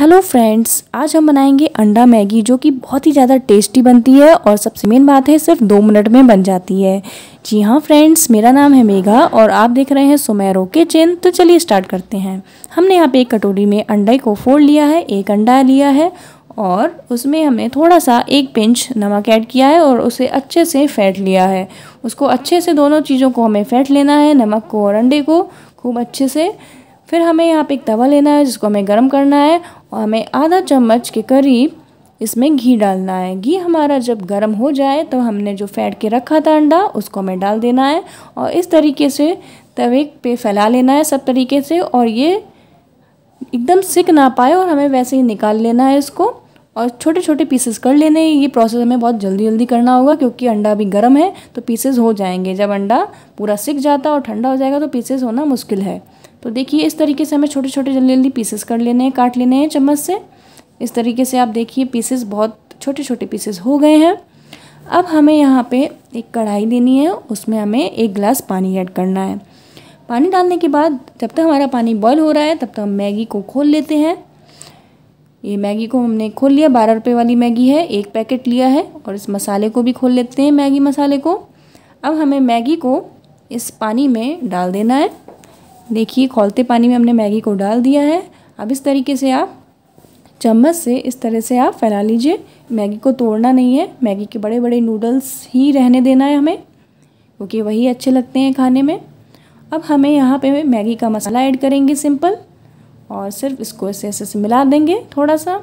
hello friends आज हम बनाएंगे अंडा मैगी जो कि बहुत ही ज़्यादा टेस्टी बनती है और सबसे मेन बात है सिर्फ दो मिनट में बन जाती है जी हाँ फ्रेंड्स मेरा नाम है मेघा और आप देख रहे हैं सोमैरो किचन तो चलिए स्टार्ट करते हैं हमने यहाँ पे एक कटोरी में अंडे को फोड़ लिया है एक अंडा लिया है और उसमें हमने थोड़ा सा एक पिंच नमक ऐड किया है और उसे अच्छे से फेंट लिया है उसको अच्छे से दोनों चीज़ों को हमें फेंट लेना है नमक को और अंडे को खूब अच्छे से फिर हमें यहाँ पे एक तवा लेना है जिसको हमें गर्म करना है और हमें आधा चम्मच के करीब इसमें घी डालना है घी हमारा जब गर्म हो जाए तो हमने जो फैट के रखा था अंडा उसको हमें डाल देना है और इस तरीके से तवे पे फैला लेना है सब तरीके से और ये एकदम सिक ना पाए और हमें वैसे ही निकाल लेना है इसको और छोटे छोटे पीसेस कर लेने ये प्रोसेस हमें बहुत जल्दी जल्दी करना होगा क्योंकि अंडा अभी गर्म है तो पीसेस हो जाएंगे जब अंडा पूरा सिक जाता और ठंडा हो जाएगा तो पीसेस होना मुश्किल है तो देखिए इस तरीके से हमें छोटे छोटे जल्दी जल्दी पीसेस कर लेने हैं काट लेने हैं चम्मच से इस तरीके से आप देखिए पीसेस बहुत छोटे छोटे पीसेस हो गए हैं अब हमें यहाँ पे एक कढ़ाई देनी है उसमें हमें एक गिलास पानी ऐड करना है पानी डालने के बाद जब तक हमारा पानी बॉयल हो रहा है तब तक हम मैगी को खोल लेते हैं ये मैगी को हमने खोल लिया बारह रुपये वाली मैगी है एक पैकेट लिया है और इस मसाले को भी खोल लेते हैं मैगी मसाले को अब हमें मैगी को इस पानी में डाल देना है देखिए खोलते पानी में हमने मैगी को डाल दिया है अब इस तरीके से आप चम्मच से इस तरह से आप फैला लीजिए मैगी को तोड़ना नहीं है मैगी के बड़े बड़े नूडल्स ही रहने देना है हमें क्योंकि वही अच्छे लगते हैं खाने में अब हमें यहाँ पे मैगी का मसाला ऐड करेंगे सिंपल और सिर्फ इसको ऐसे ऐसे से मिला देंगे थोड़ा सा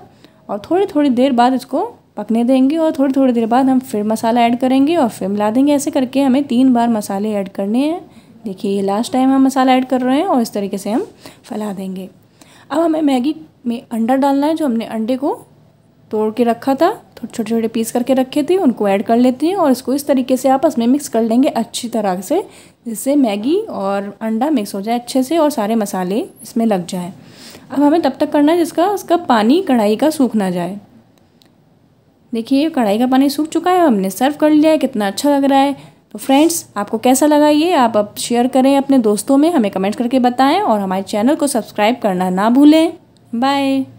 और थोड़ी थोड़ी देर बाद इसको पकने देंगे और थोड़ी थोड़ी देर बाद हम फिर मसाला ऐड करेंगे और फिर मिला देंगे ऐसे करके हमें तीन बार मसाले ऐड करने हैं देखिए ये लास्ट टाइम हम मसाला ऐड कर रहे हैं और इस तरीके से हम फैला देंगे अब हमें मैगी में अंडा डालना है जो हमने अंडे को तोड़ के रखा था छोटे छोटे पीस करके रखे थे उनको ऐड कर लेते हैं और इसको इस तरीके से आपस में मिक्स कर लेंगे अच्छी तरह से जिससे मैगी और अंडा मिक्स हो जाए अच्छे से और सारे मसाले इसमें लग जाए अब हमें तब तक करना है जिसका उसका पानी कढ़ाई का सूख ना जाए देखिए कढ़ाई का पानी सूख चुका है हमने सर्व कर लिया है कितना अच्छा लग रहा है तो फ्रेंड्स आपको कैसा लगा ये आप अब शेयर करें अपने दोस्तों में हमें कमेंट करके बताएं और हमारे चैनल को सब्सक्राइब करना ना भूलें बाय